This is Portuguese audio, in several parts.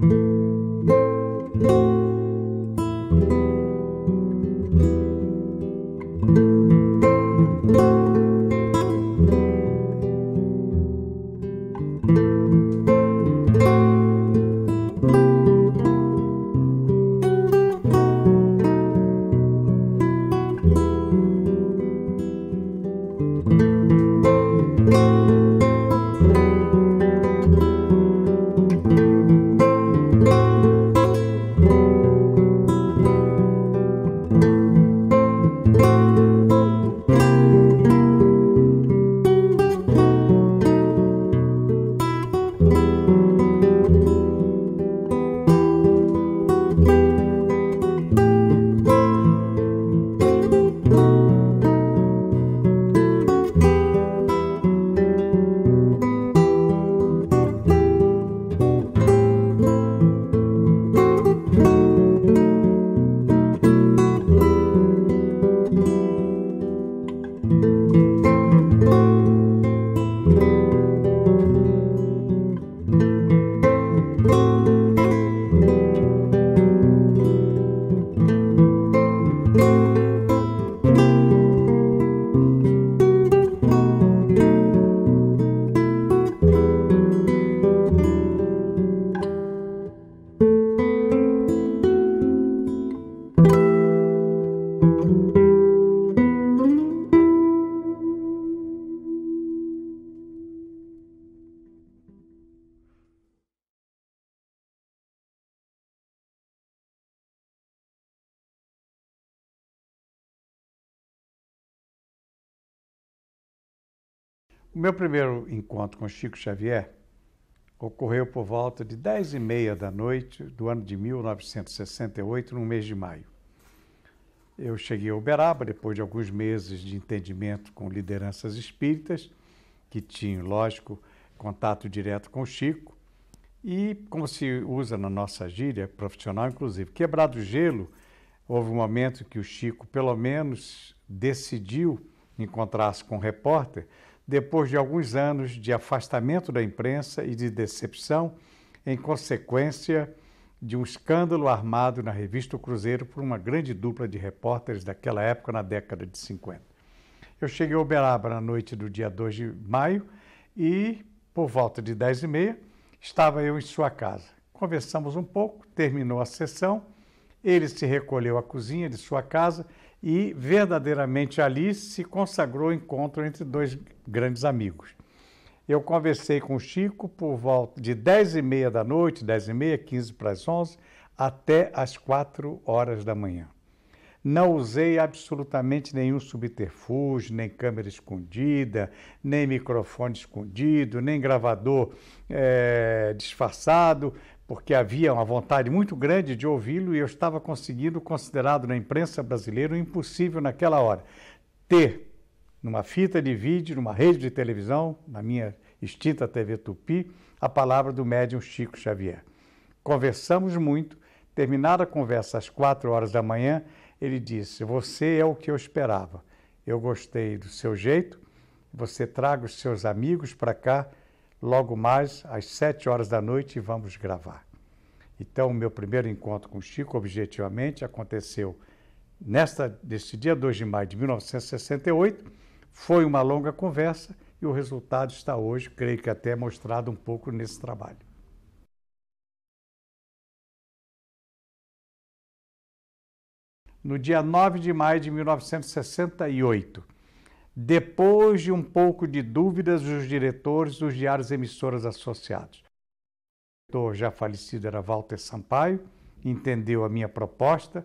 thank you O meu primeiro encontro com Chico Xavier ocorreu por volta de 10 e meia da noite do ano de 1968, no mês de maio. Eu cheguei a Uberaba depois de alguns meses de entendimento com lideranças espíritas, que tinham, lógico, contato direto com o Chico, e, como se usa na nossa gíria profissional, inclusive, quebrado o gelo, houve um momento que o Chico, pelo menos, decidiu encontrar-se com um repórter, depois de alguns anos de afastamento da imprensa e de decepção em consequência de um escândalo armado na revista O Cruzeiro por uma grande dupla de repórteres daquela época, na década de 50. Eu cheguei a Uberaba na noite do dia 2 de maio e, por volta de 10 e meia, estava eu em sua casa. Conversamos um pouco, terminou a sessão, ele se recolheu à cozinha de sua casa e verdadeiramente ali se consagrou o encontro entre dois grandes amigos. Eu conversei com o Chico por volta de 10 e meia da noite, 10 e meia, 15 para as 11, até as 4 horas da manhã. Não usei absolutamente nenhum subterfúgio, nem câmera escondida, nem microfone escondido, nem gravador é, disfarçado, porque havia uma vontade muito grande de ouvi-lo e eu estava conseguindo, considerado na imprensa brasileira, impossível naquela hora, ter numa fita de vídeo, numa rede de televisão, na minha extinta TV Tupi, a palavra do médium Chico Xavier. Conversamos muito, terminada a conversa às quatro horas da manhã, ele disse: Você é o que eu esperava. Eu gostei do seu jeito, você traga os seus amigos para cá Logo mais, às sete horas da noite, vamos gravar. Então, o meu primeiro encontro com o Chico, objetivamente, aconteceu nesta, neste dia 2 de maio de 1968. Foi uma longa conversa e o resultado está hoje, creio que até mostrado um pouco nesse trabalho. No dia 9 de maio de 1968, depois de um pouco de dúvidas dos diretores dos diários emissoras associados. O diretor já falecido era Walter Sampaio, entendeu a minha proposta,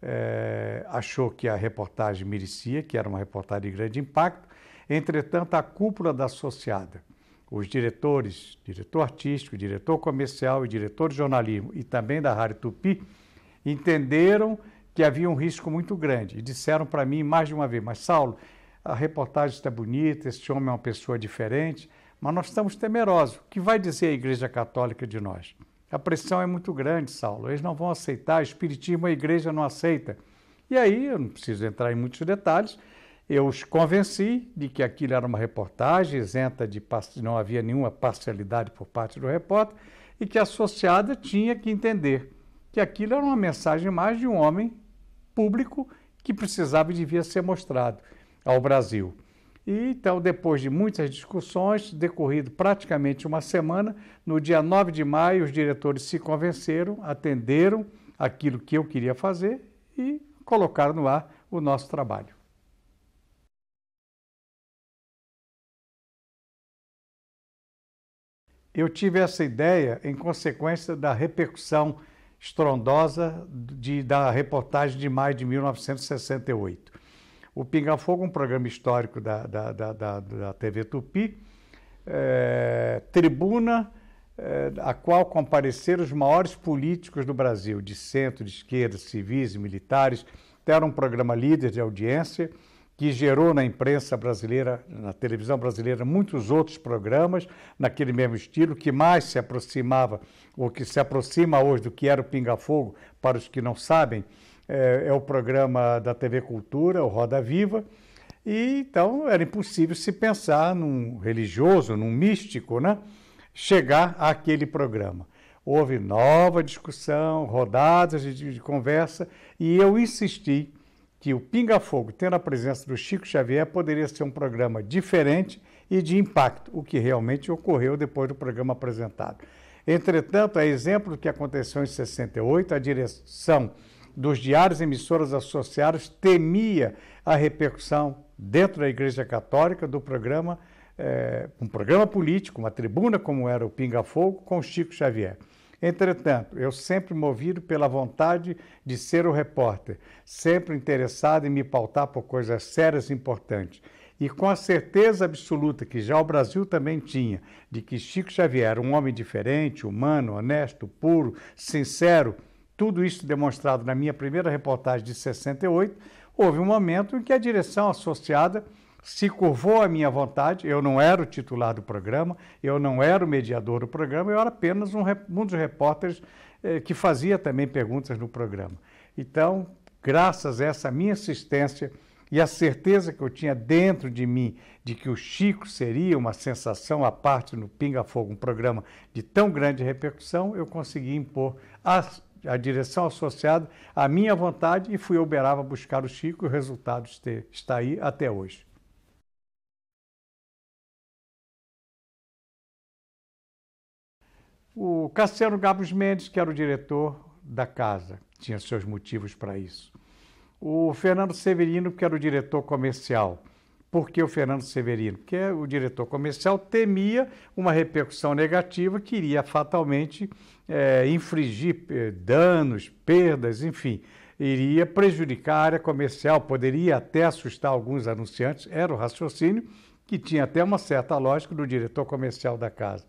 é, achou que a reportagem merecia, que era uma reportagem de grande impacto. Entretanto, a cúpula da associada, os diretores, diretor artístico, diretor comercial e diretor de jornalismo e também da Rádio Tupi, entenderam que havia um risco muito grande e disseram para mim mais de uma vez, mas Saulo, a reportagem está bonita, este homem é uma pessoa diferente, mas nós estamos temerosos. O que vai dizer a Igreja Católica de nós? A pressão é muito grande, Saulo. Eles não vão aceitar, o Espiritismo a Igreja não aceita. E aí, eu não preciso entrar em muitos detalhes, eu os convenci de que aquilo era uma reportagem isenta de não havia nenhuma parcialidade por parte do repórter e que a associada tinha que entender que aquilo era uma mensagem mais de um homem público que precisava e devia ser mostrado ao Brasil. E então, depois de muitas discussões, decorrido praticamente uma semana, no dia 9 de maio, os diretores se convenceram, atenderam aquilo que eu queria fazer e colocaram no ar o nosso trabalho. Eu tive essa ideia em consequência da repercussão estrondosa de, da reportagem de maio de 1968 o Pinga Fogo, um programa histórico da, da, da, da, da TV Tupi, é, tribuna é, a qual compareceram os maiores políticos do Brasil, de centro, de esquerda, civis e militares. Era um programa líder de audiência que gerou na imprensa brasileira, na televisão brasileira, muitos outros programas naquele mesmo estilo, que mais se aproximava, ou que se aproxima hoje do que era o Pinga Fogo, para os que não sabem, é, é o programa da TV Cultura, o Roda Viva, e então era impossível se pensar num religioso, num místico, né? chegar àquele programa. Houve nova discussão, rodadas de, de conversa, e eu insisti que o Pinga Fogo, tendo a presença do Chico Xavier, poderia ser um programa diferente e de impacto, o que realmente ocorreu depois do programa apresentado. Entretanto, a exemplo do que aconteceu em 68, a direção dos diários emissoras associadas temia a repercussão dentro da Igreja Católica do programa, eh, um programa político, uma tribuna como era o Pinga Fogo, com Chico Xavier. Entretanto, eu sempre movido pela vontade de ser o repórter, sempre interessado em me pautar por coisas sérias e importantes. E com a certeza absoluta que já o Brasil também tinha de que Chico Xavier, um homem diferente, humano, honesto, puro, sincero, tudo isso demonstrado na minha primeira reportagem de 68, houve um momento em que a direção associada se curvou à minha vontade. Eu não era o titular do programa, eu não era o mediador do programa, eu era apenas um, um dos repórteres eh, que fazia também perguntas no programa. Então, graças a essa minha assistência e a certeza que eu tinha dentro de mim de que o Chico seria uma sensação à parte no Pinga Fogo, um programa de tão grande repercussão, eu consegui impor as, a direção associada à minha vontade e fui a Uberaba buscar o Chico e o resultado está aí até hoje. O Cassiano Gabos Mendes, que era o diretor da casa, tinha seus motivos para isso. O Fernando Severino, que era o diretor comercial. Por que o Fernando Severino? Porque o diretor comercial temia uma repercussão negativa que iria fatalmente é, infringir eh, danos, perdas, enfim, iria prejudicar a área comercial, poderia até assustar alguns anunciantes, era o raciocínio, que tinha até uma certa lógica do diretor comercial da casa.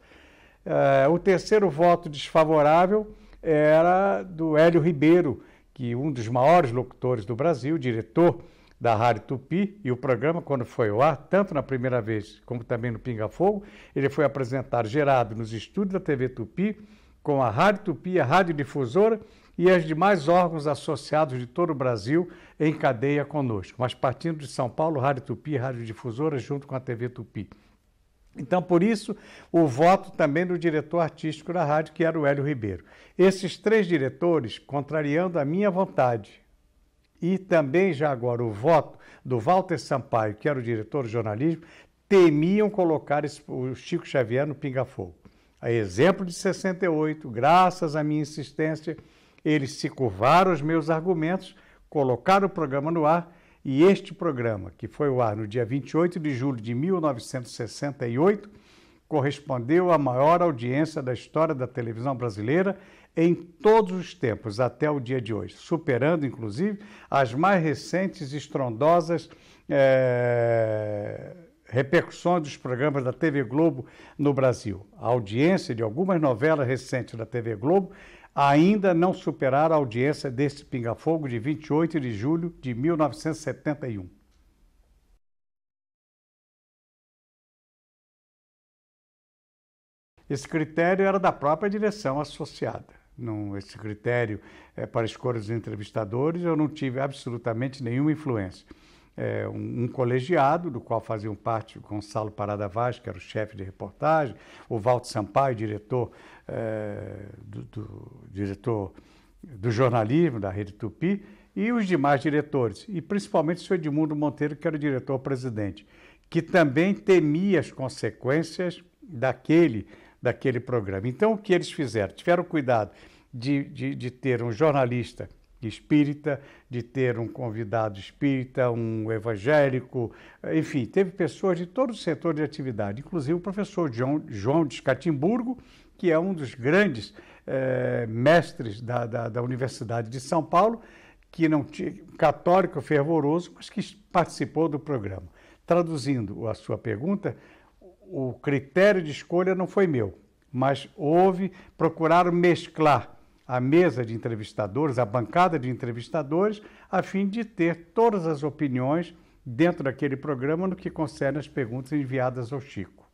É, o terceiro voto desfavorável era do Hélio Ribeiro, que é um dos maiores locutores do Brasil, diretor da Rádio Tupi, e o programa, quando foi ao ar, tanto na primeira vez como também no Pinga Fogo, ele foi apresentado, gerado nos estúdios da TV Tupi, com a Rádio Tupi, a Rádio Difusora e as demais órgãos associados de todo o Brasil em cadeia conosco. Mas partindo de São Paulo, Rádio Tupi, Rádio Difusora, junto com a TV Tupi. Então, por isso, o voto também do diretor artístico da rádio, que era o Hélio Ribeiro. Esses três diretores, contrariando a minha vontade, e também já agora o voto do Walter Sampaio, que era o diretor de jornalismo, temiam colocar o Chico Xavier no pinga-fogo. A exemplo de 68, graças à minha insistência, eles se curvaram aos meus argumentos, colocaram o programa no ar e este programa, que foi ao ar no dia 28 de julho de 1968, correspondeu à maior audiência da história da televisão brasileira em todos os tempos até o dia de hoje, superando inclusive as mais recentes estrondosas. É repercussões dos programas da TV Globo no Brasil. A audiência de algumas novelas recentes da TV Globo ainda não superaram a audiência deste Pinga-Fogo de 28 de julho de 1971. Esse critério era da própria direção associada. Não, esse critério é, para escolha dos entrevistadores, eu não tive absolutamente nenhuma influência é, um, um, colegiado, do qual faziam parte o Gonçalo Parada Vaz, que era o chefe de reportagem, o Valdo Sampaio, diretor, é, do, do, diretor do jornalismo da Rede Tupi, e os demais diretores, e principalmente o senhor Edmundo Monteiro, que era o diretor-presidente, que também temia as consequências daquele, daquele programa. Então, o que eles fizeram? Tiveram cuidado de, de, de ter um jornalista espírita, de ter um convidado espírita, um evangélico, enfim, teve pessoas de todo o setor de atividade, inclusive o professor João, João de Escatimburgo, que é um dos grandes eh, mestres da, da, da, Universidade de São Paulo, que não tinha, católico fervoroso, mas que participou do programa. Traduzindo a sua pergunta, o critério de escolha não foi meu, mas houve, procuraram mesclar a mesa de entrevistadores, a bancada de entrevistadores, a fim de ter todas as opiniões dentro daquele programa no que concerne as perguntas enviadas ao Chico.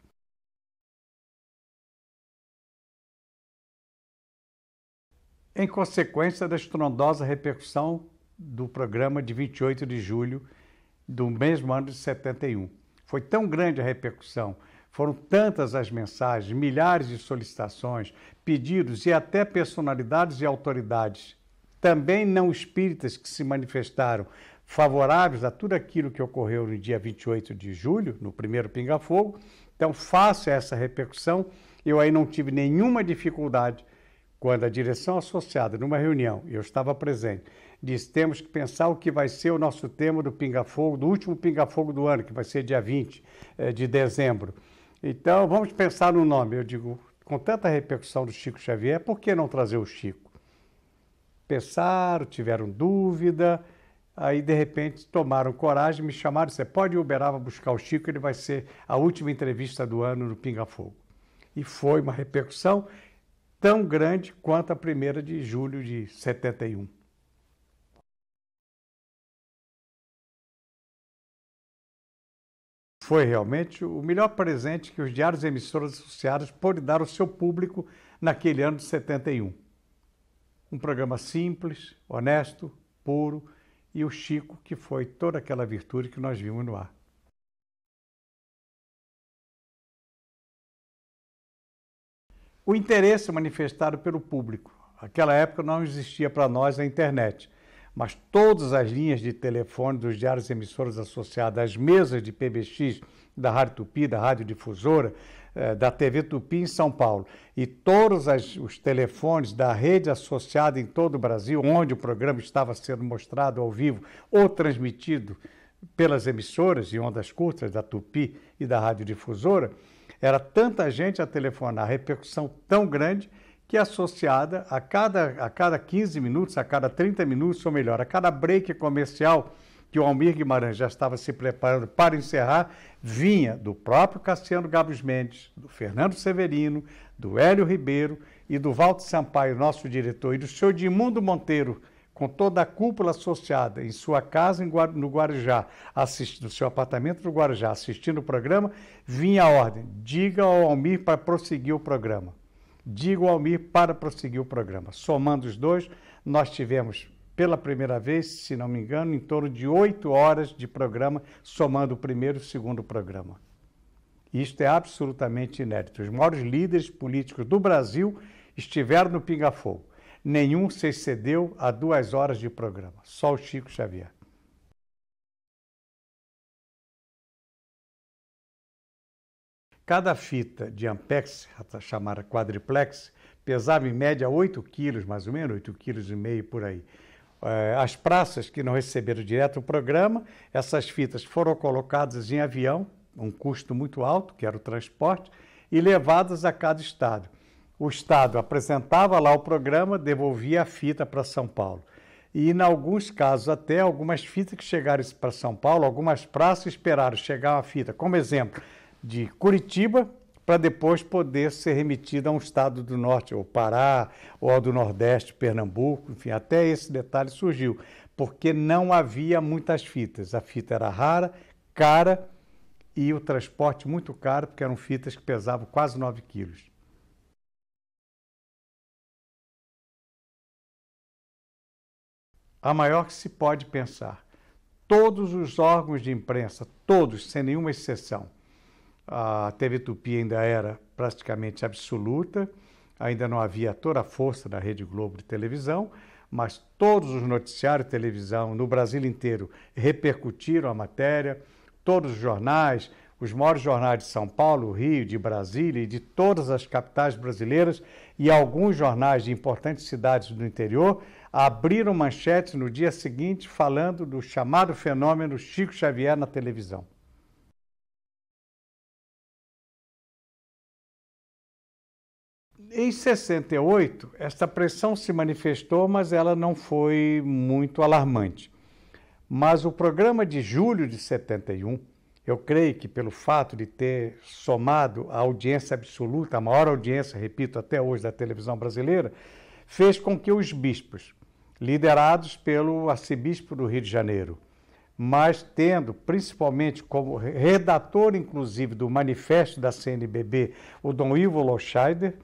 Em consequência da estrondosa repercussão do programa de 28 de julho do mesmo ano de 71. Foi tão grande a repercussão foram tantas as mensagens, milhares de solicitações, pedidos e até personalidades e autoridades, também não espíritas, que se manifestaram favoráveis a tudo aquilo que ocorreu no dia 28 de julho, no primeiro Pinga Fogo. Então, faça essa repercussão. Eu aí não tive nenhuma dificuldade quando a direção associada, numa reunião, eu estava presente, disse: temos que pensar o que vai ser o nosso tema do Pinga Fogo, do último Pinga Fogo do ano, que vai ser dia 20 eh, de dezembro. Então, vamos pensar no nome. Eu digo, com tanta repercussão do Chico Xavier, por que não trazer o Chico? Pensaram, tiveram dúvida, aí de repente tomaram coragem, me chamaram, você pode ir Uberaba buscar o Chico, ele vai ser a última entrevista do ano no Pinga Fogo. E foi uma repercussão tão grande quanto a primeira de julho de 71. Foi realmente o melhor presente que os diários e emissoras associadas podem dar ao seu público naquele ano de 71. Um programa simples, honesto, puro e o Chico, que foi toda aquela virtude que nós vimos no ar. O interesse manifestado pelo público. Naquela época não existia para nós a internet mas todas as linhas de telefone dos diários emissores associadas às mesas de PBX da Rádio Tupi, da Rádio Difusora, eh, da TV Tupi em São Paulo e todos as, os telefones da rede associada em todo o Brasil, onde o programa estava sendo mostrado ao vivo ou transmitido pelas emissoras de ondas curtas da Tupi e da Rádio Difusora, era tanta gente a telefonar, a repercussão tão grande que é associada a cada, a cada 15 minutos, a cada 30 minutos, ou melhor, a cada break comercial que o Almir Guimarães já estava se preparando para encerrar, vinha do próprio Cassiano Gabos Mendes, do Fernando Severino, do Hélio Ribeiro e do Walter Sampaio, nosso diretor, e do senhor Edmundo Monteiro, com toda a cúpula associada em sua casa no Guarujá, assistindo no seu apartamento no Guarujá, assistindo o programa, vinha a ordem: diga ao Almir para prosseguir o programa. Digo Almir para prosseguir o programa. Somando os dois, nós tivemos pela primeira vez, se não me engano, em torno de oito horas de programa, somando o primeiro e o segundo programa. Isto é absolutamente inédito. Os maiores líderes políticos do Brasil estiveram no Pinga Fogo. Nenhum se excedeu a duas horas de programa, só o Chico Xavier. Cada fita de ampex, chamada quadriplex, pesava em média 8 quilos, mais ou menos, 8 quilos e meio por aí. Eh, as praças que não receberam direto o programa, essas fitas foram colocadas em avião, um custo muito alto, que era o transporte, e levadas a cada estado. O estado apresentava lá o programa, devolvia a fita para São Paulo. E, em alguns casos, até algumas fitas que chegaram para São Paulo, algumas praças esperaram chegar uma fita. Como exemplo, de Curitiba para depois poder ser remetida a um estado do norte, ou Pará, ou ao do Nordeste, Pernambuco, enfim, até esse detalhe surgiu, porque não havia muitas fitas. A fita era rara, cara e o transporte muito caro, porque eram fitas que pesavam quase 9 quilos. A maior que se pode pensar. Todos os órgãos de imprensa, todos, sem nenhuma exceção, a TV Tupi ainda era praticamente absoluta, ainda não havia toda a força da Rede Globo de televisão, mas todos os noticiários de televisão no Brasil inteiro repercutiram a matéria, todos os jornais, os maiores jornais de São Paulo, Rio, de Brasília e de todas as capitais brasileiras e alguns jornais de importantes cidades do interior abriram manchetes no dia seguinte falando do chamado fenômeno Chico Xavier na televisão. Em 68, esta pressão se manifestou, mas ela não foi muito alarmante. Mas o programa de julho de 71, eu creio que pelo fato de ter somado a audiência absoluta, a maior audiência, repito, até hoje da televisão brasileira, fez com que os bispos, liderados pelo arcebispo do Rio de Janeiro, mas tendo principalmente como redator, inclusive, do manifesto da CNBB, o Dom Ivo Loscheider,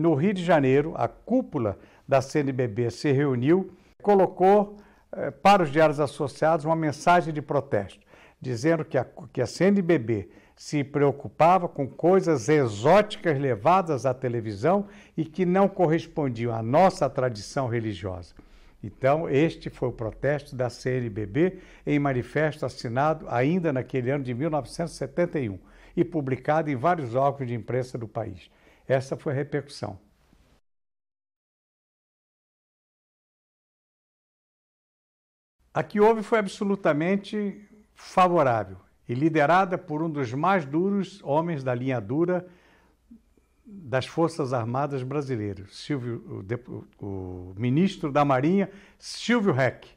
no Rio de Janeiro, a cúpula da CNBB se reuniu, colocou eh, para os diários associados uma mensagem de protesto, dizendo que a, que a CNBB se preocupava com coisas exóticas levadas à televisão e que não correspondiam à nossa tradição religiosa. Então, este foi o protesto da CNBB em manifesto assinado ainda naquele ano de 1971 e publicado em vários órgãos de imprensa do país. Essa foi a repercussão. A que houve foi absolutamente favorável e liderada por um dos mais duros homens da linha dura das Forças Armadas Brasileiras, Silvio, o, o ministro da Marinha, Silvio Heck,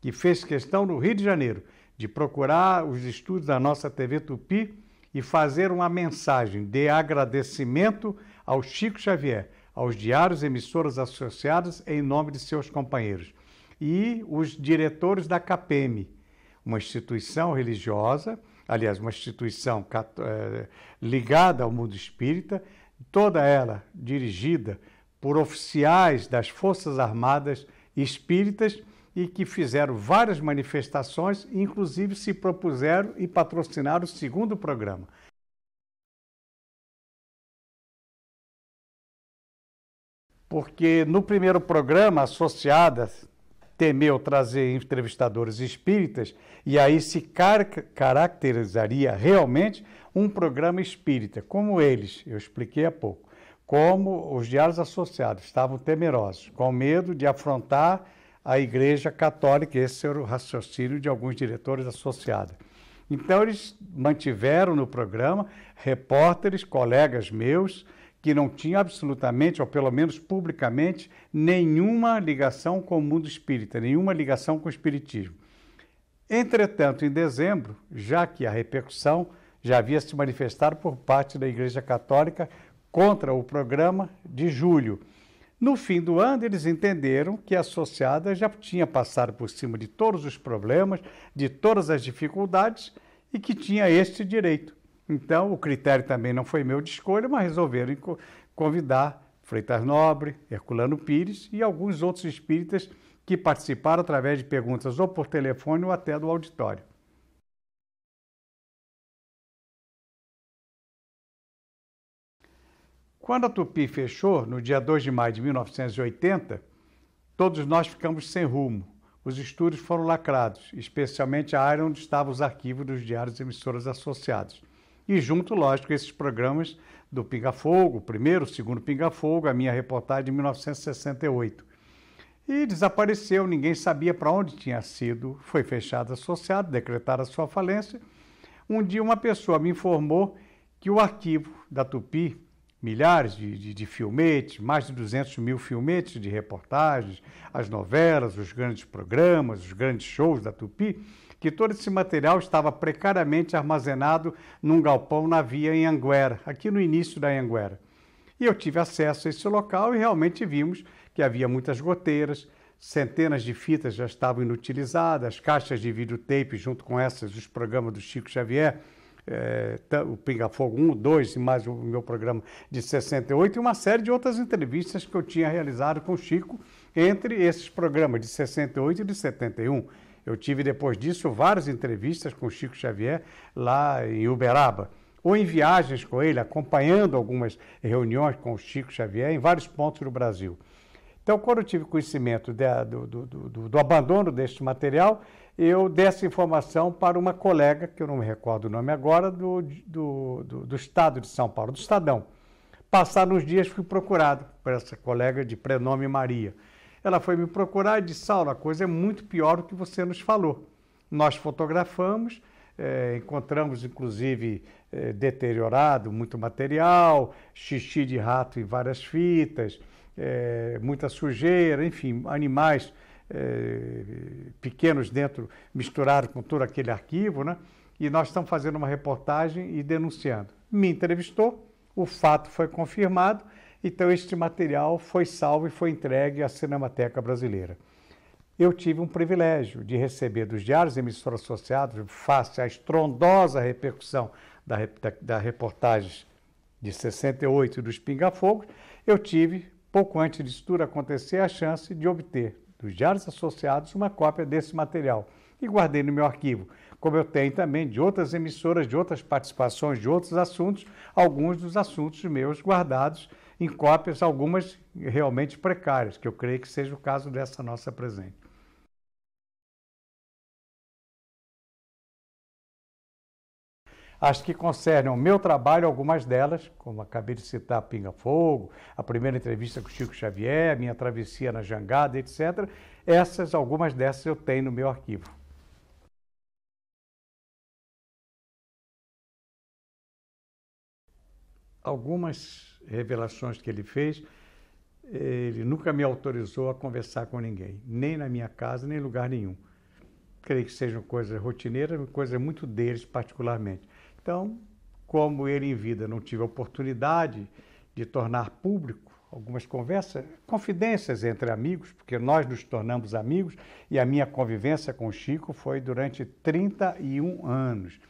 que fez questão no Rio de Janeiro de procurar os estúdios da nossa TV Tupi e fazer uma mensagem de agradecimento ao Chico Xavier, aos diários e emissoras associadas em nome de seus companheiros e os diretores da CAPEM, uma instituição religiosa, aliás, uma instituição eh, ligada ao mundo espírita, toda ela dirigida por oficiais das Forças Armadas espíritas e que fizeram várias manifestações, inclusive se propuseram e patrocinaram o segundo programa. porque no primeiro programa, associada temeu trazer entrevistadores espíritas e aí se car caracterizaria realmente um programa espírita, como eles, eu expliquei há pouco, como os diários associados estavam temerosos, com medo de afrontar a Igreja Católica, esse era o raciocínio de alguns diretores associados. Então eles mantiveram no programa repórteres, colegas meus, que não tinha absolutamente, ou pelo menos publicamente, nenhuma ligação com o mundo espírita, nenhuma ligação com o espiritismo. Entretanto, em dezembro, já que a repercussão já havia se manifestado por parte da Igreja Católica contra o programa de julho, no fim do ano, eles entenderam que a associada já tinha passado por cima de todos os problemas, de todas as dificuldades e que tinha este direito então, o critério também não foi meu de escolha, mas resolveram convidar Freitas Nobre, Herculano Pires e alguns outros espíritas que participaram através de perguntas ou por telefone ou até do auditório. Quando a Tupi fechou, no dia 2 de maio de 1980, todos nós ficamos sem rumo. Os estúdios foram lacrados, especialmente a área onde estavam os arquivos dos diários e emissoras associados. E junto, lógico, esses programas do Pinga Fogo, o primeiro, o segundo Pinga Fogo, a minha reportagem de 1968. E desapareceu, ninguém sabia para onde tinha sido. Foi fechado associado, decretaram a sua falência. Um dia uma pessoa me informou que o arquivo da Tupi, milhares de, de, de, filmetes, mais de 200 mil filmetes de reportagens, as novelas, os grandes programas, os grandes shows da Tupi, que todo esse material estava precariamente armazenado num galpão na via em Anguera, aqui no início da Anguera. E eu tive acesso a esse local e realmente vimos que havia muitas goteiras, centenas de fitas já estavam inutilizadas, caixas de videotape, junto com essas, os programas do Chico Xavier, é, o Pinga Fogo 1, 2 e mais o meu programa de 68 e uma série de outras entrevistas que eu tinha realizado com o Chico entre esses programas de 68 e de 71. Eu tive depois disso várias entrevistas com Chico Xavier lá em Uberaba, ou em viagens com ele, acompanhando algumas reuniões com o Chico Xavier em vários pontos do Brasil. Então, quando eu tive conhecimento de, do, do, do, do, abandono deste material, eu dei essa informação para uma colega, que eu não me recordo o nome agora, do, do estado de São Paulo, do Estadão. Passados uns dias, fui procurado por essa colega de prenome Maria. Ela foi me procurar e disse: Saulo, a coisa é muito pior do que você nos falou. Nós fotografamos, é, encontramos inclusive é, deteriorado muito material, xixi de rato em várias fitas, é, muita sujeira, enfim, animais pequenos dentro misturados com todo aquele arquivo, né? E nós estamos fazendo uma reportagem e denunciando. Me entrevistou, o fato foi confirmado então, este material foi salvo e foi entregue à Cinemateca Brasileira. Eu tive um privilégio de receber dos diários e emissoras associados, face à estrondosa repercussão da, da, da reportagem de 68 e dos fogos eu tive, pouco antes disso tudo acontecer, a chance de obter dos diários associados uma cópia desse material e guardei no meu arquivo, como eu tenho também de outras emissoras, de outras participações, de outros assuntos, alguns dos assuntos meus guardados em cópias, algumas realmente precárias, que eu creio que seja o caso dessa nossa presente. As que concernem o meu trabalho, algumas delas, como acabei de citar Pinga Fogo, a primeira entrevista com Chico Xavier, minha travessia na Jangada, etc., essas, algumas dessas eu tenho no meu arquivo. Algumas revelações que ele fez, ele nunca me autorizou a conversar com ninguém, nem na minha casa, nem em lugar nenhum. Creio que sejam coisas rotineiras, coisas muito deles particularmente. Então, como ele em vida não tive a oportunidade de tornar público algumas conversas, confidências entre amigos, porque nós nos tornamos amigos e a minha convivência com o Chico foi durante 31 anos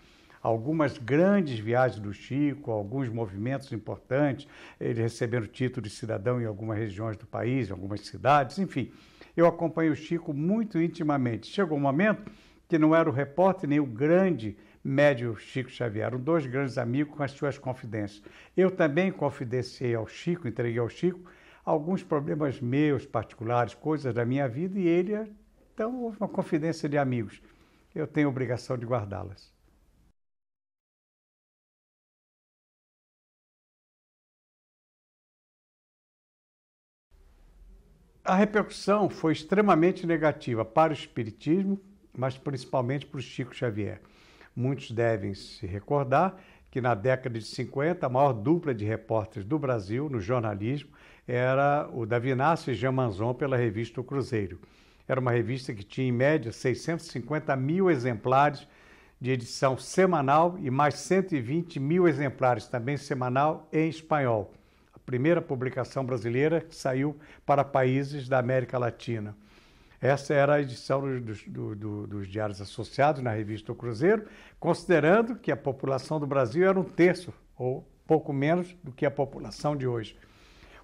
algumas grandes viagens do Chico, alguns movimentos importantes, ele recebendo título de cidadão em algumas regiões do país, em algumas cidades, enfim. Eu acompanho o Chico muito intimamente. Chegou um momento que não era o repórter nem o grande médio Chico Xavier, eram dois grandes amigos com as suas confidências. Eu também confidenciei ao Chico, entreguei ao Chico alguns problemas meus particulares, coisas da minha vida, e ele então houve uma confidência de amigos. Eu tenho obrigação de guardá-las. A repercussão foi extremamente negativa para o espiritismo, mas principalmente para o Chico Xavier. Muitos devem se recordar que na década de 50 a maior dupla de repórteres do Brasil no jornalismo era o Davinassi e Jean Manzon pela revista O Cruzeiro. Era uma revista que tinha em média 650 mil exemplares de edição semanal e mais 120 mil exemplares também semanal em espanhol primeira publicação brasileira que saiu para países da América Latina. Essa era a edição dos, dos Diários Associados na revista O Cruzeiro, considerando que a população do Brasil era um terço, ou pouco menos, do que a população de hoje.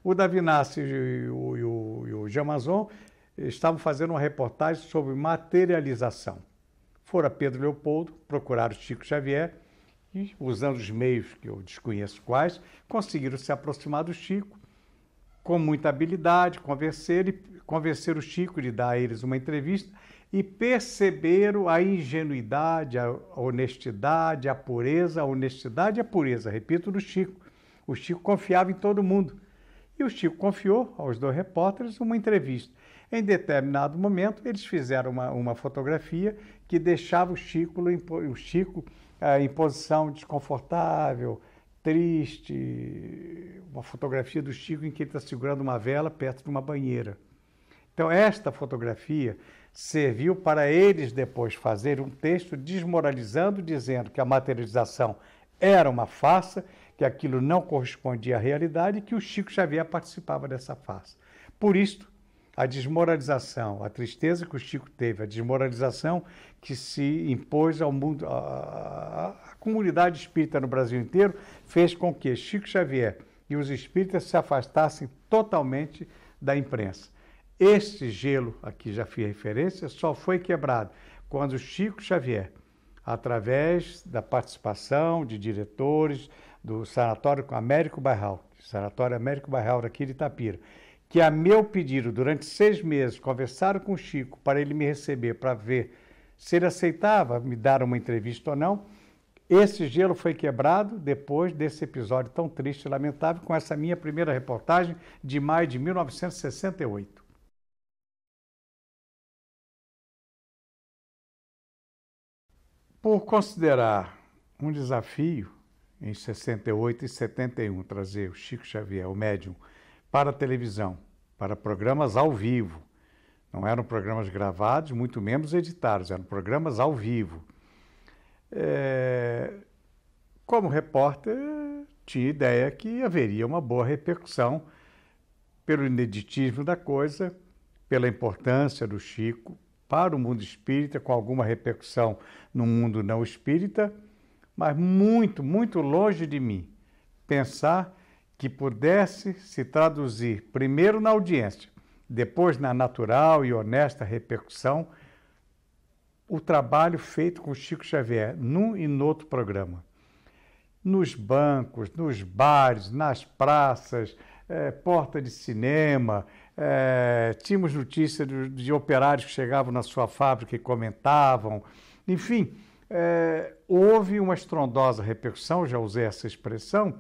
O Davi Nassi e o, e o, o Jamazon estavam fazendo uma reportagem sobre materialização. Fora Pedro Leopoldo, o Chico Xavier e, usando os meios que eu desconheço quais, conseguiram se aproximar do Chico com muita habilidade, convencer, convencer o Chico de dar a eles uma entrevista e perceberam a ingenuidade, a honestidade, a pureza, a honestidade e a pureza, repito, do Chico. O Chico confiava em todo mundo. E o Chico confiou aos dois repórteres uma entrevista. Em determinado momento, eles fizeram uma, uma fotografia que deixava o Chico, o Chico ah, em posição desconfortável, triste, uma fotografia do Chico em que ele está segurando uma vela perto de uma banheira. Então, esta fotografia serviu para eles depois fazer um texto desmoralizando, dizendo que a materialização era uma farsa, que aquilo não correspondia à realidade e que o Chico Xavier participava dessa farsa. Por isto, a desmoralização, a tristeza que o Chico teve, a desmoralização que se impôs ao mundo, à comunidade espírita no Brasil inteiro, fez com que Chico Xavier e os espíritas se afastassem totalmente da imprensa. Este gelo, aqui já fiz referência, só foi quebrado quando Chico Xavier, através da participação de diretores do Sanatório Américo Bairral, Sanatório Américo Bairral, aqui de Itapira, que, a meu pedido, durante seis meses, conversaram com o Chico para ele me receber, para ver se ele aceitava me dar uma entrevista ou não. Esse gelo foi quebrado depois desse episódio tão triste e lamentável, com essa minha primeira reportagem de maio de 1968. Por considerar um desafio, em 68 e 71, trazer o Chico Xavier, o médium, para televisão, para programas ao vivo. Não eram programas gravados, muito menos editados, eram programas ao vivo. É... Como repórter, tinha ideia que haveria uma boa repercussão pelo ineditismo da coisa, pela importância do Chico para o mundo espírita, com alguma repercussão no mundo não espírita, mas muito, muito longe de mim pensar que pudesse se traduzir primeiro na audiência, depois na natural e honesta repercussão, o trabalho feito com Chico Xavier num e no outro programa. Nos bancos, nos bares, nas praças, é, porta de cinema, é, tínhamos notícias de, de, operários que chegavam na sua fábrica e comentavam. Enfim, é, houve uma estrondosa repercussão, já usei essa expressão,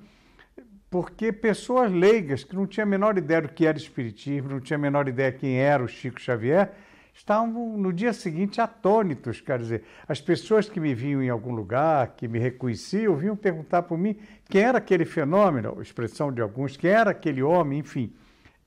porque pessoas leigas que não tinham a menor ideia do que era espiritismo, não tinham a menor ideia quem era o Chico Xavier, estavam no dia seguinte atônitos, quer dizer, as pessoas que me viam em algum lugar, que me reconheciam, vinham perguntar por mim quem era aquele fenômeno, expressão de alguns, quem era aquele homem, enfim.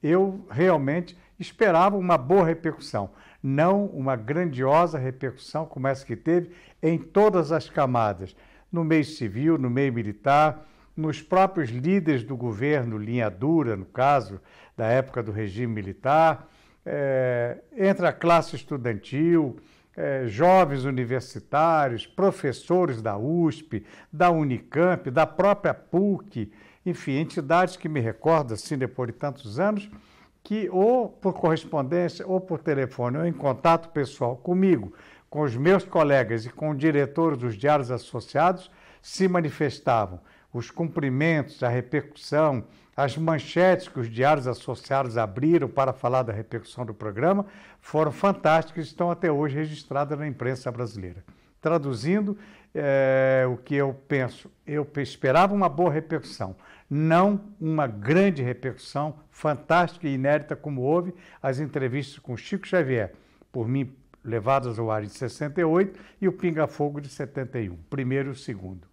Eu realmente esperava uma boa repercussão, não uma grandiosa repercussão como essa que teve em todas as camadas, no meio civil, no meio militar, nos próprios líderes do governo, linha dura, no caso, da época do regime militar, é, entre a classe estudantil, é, jovens universitários, professores da USP, da Unicamp, da própria PUC, enfim, entidades que me recordo, assim, depois de tantos anos, que ou por correspondência, ou por telefone, ou em contato pessoal comigo, com os meus colegas e com diretores dos diários associados, se manifestavam os cumprimentos, a repercussão, as manchetes que os diários associados abriram para falar da repercussão do programa foram fantásticas e estão até hoje registradas na imprensa brasileira. Traduzindo é, o que eu penso, eu esperava uma boa repercussão, não uma grande repercussão fantástica e inédita como houve as entrevistas com Chico Xavier, por mim levadas ao ar em 68 e o Pinga Fogo de 71, primeiro e segundo.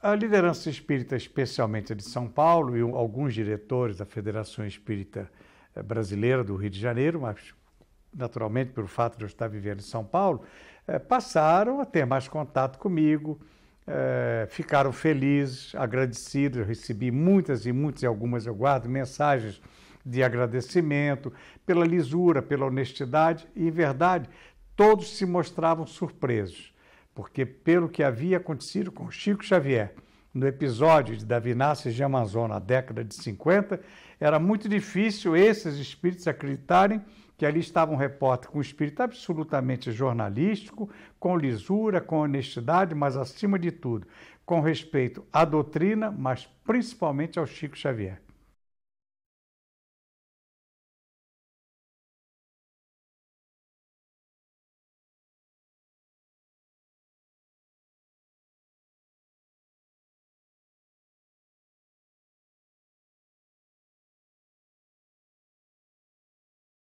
A liderança espírita, especialmente a de São Paulo e alguns diretores da Federação Espírita eh, Brasileira do Rio de Janeiro, mas naturalmente pelo fato de eu estar vivendo em São Paulo, eh, passaram a ter mais contato comigo, eh, ficaram felizes, agradecidos. Eu recebi muitas e muitas, e algumas eu guardo, mensagens de agradecimento pela lisura, pela honestidade, e em verdade todos se mostravam surpresos porque pelo que havia acontecido com Chico Xavier no episódio de Davináceas de Amazonas na década de 50, era muito difícil esses espíritos acreditarem que ali estava um repórter com um espírito absolutamente jornalístico, com lisura, com honestidade, mas acima de tudo, com respeito à doutrina, mas principalmente ao Chico Xavier.